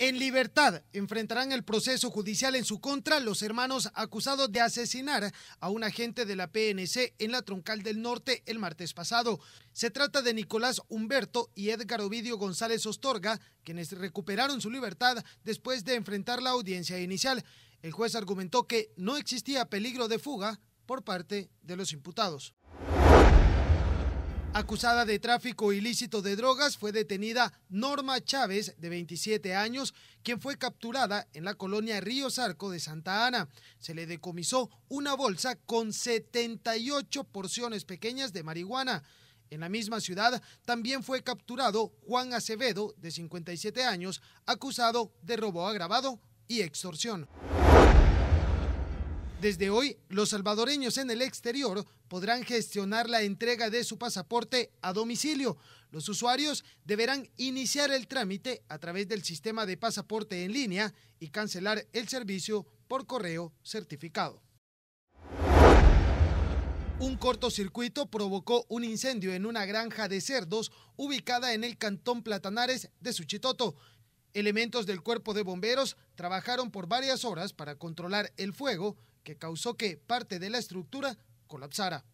En libertad enfrentarán el proceso judicial en su contra los hermanos acusados de asesinar a un agente de la PNC en la Troncal del Norte el martes pasado. Se trata de Nicolás Humberto y Edgar Ovidio González Ostorga, quienes recuperaron su libertad después de enfrentar la audiencia inicial. El juez argumentó que no existía peligro de fuga por parte de los imputados. Acusada de tráfico ilícito de drogas fue detenida Norma Chávez, de 27 años, quien fue capturada en la colonia Río Zarco de Santa Ana. Se le decomisó una bolsa con 78 porciones pequeñas de marihuana. En la misma ciudad también fue capturado Juan Acevedo, de 57 años, acusado de robo agravado y extorsión. Desde hoy, los salvadoreños en el exterior podrán gestionar la entrega de su pasaporte a domicilio. Los usuarios deberán iniciar el trámite a través del sistema de pasaporte en línea y cancelar el servicio por correo certificado. Un cortocircuito provocó un incendio en una granja de cerdos ubicada en el cantón Platanares de Suchitoto. Elementos del cuerpo de bomberos trabajaron por varias horas para controlar el fuego que causó que parte de la estructura colapsara.